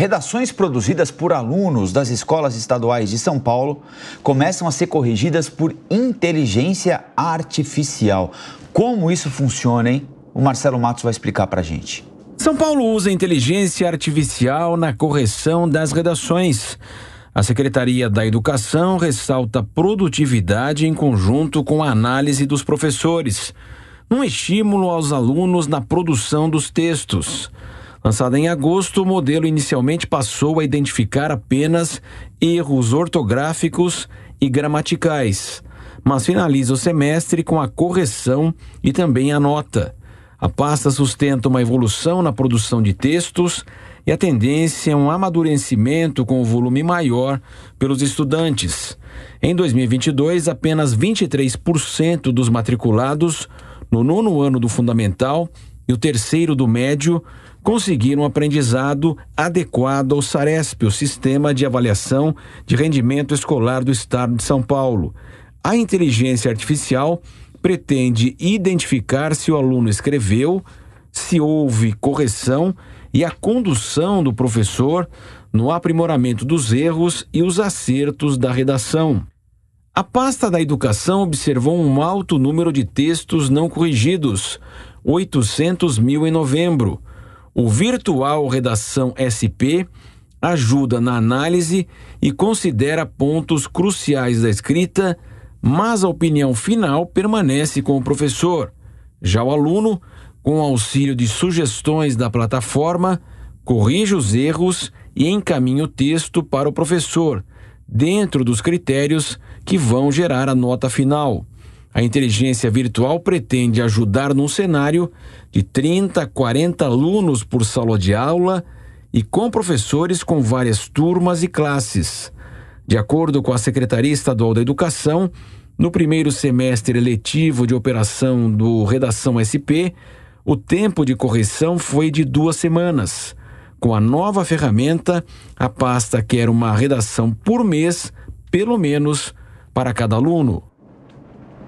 Redações produzidas por alunos das escolas estaduais de São Paulo começam a ser corrigidas por inteligência artificial. Como isso funciona, hein? O Marcelo Matos vai explicar pra gente. São Paulo usa inteligência artificial na correção das redações. A Secretaria da Educação ressalta produtividade em conjunto com a análise dos professores, um estímulo aos alunos na produção dos textos. Lançada em agosto, o modelo inicialmente passou a identificar apenas erros ortográficos e gramaticais, mas finaliza o semestre com a correção e também a nota. A pasta sustenta uma evolução na produção de textos e a tendência é um amadurecimento com o um volume maior pelos estudantes. Em 2022, apenas 23% dos matriculados no nono ano do fundamental e o terceiro do médio conseguiram um aprendizado adequado ao SARESP, o Sistema de Avaliação de Rendimento Escolar do Estado de São Paulo. A inteligência artificial pretende identificar se o aluno escreveu, se houve correção e a condução do professor no aprimoramento dos erros e os acertos da redação. A pasta da educação observou um alto número de textos não corrigidos, 800 mil em novembro. O virtual Redação SP ajuda na análise e considera pontos cruciais da escrita, mas a opinião final permanece com o professor. Já o aluno, com o auxílio de sugestões da plataforma, corrige os erros e encaminha o texto para o professor dentro dos critérios que vão gerar a nota final. A inteligência virtual pretende ajudar num cenário de 30 a 40 alunos por sala de aula e com professores com várias turmas e classes. De acordo com a Secretaria Estadual da Educação, no primeiro semestre letivo de operação do Redação SP, o tempo de correção foi de duas semanas. Com a nova ferramenta, a pasta quer uma redação por mês, pelo menos, para cada aluno.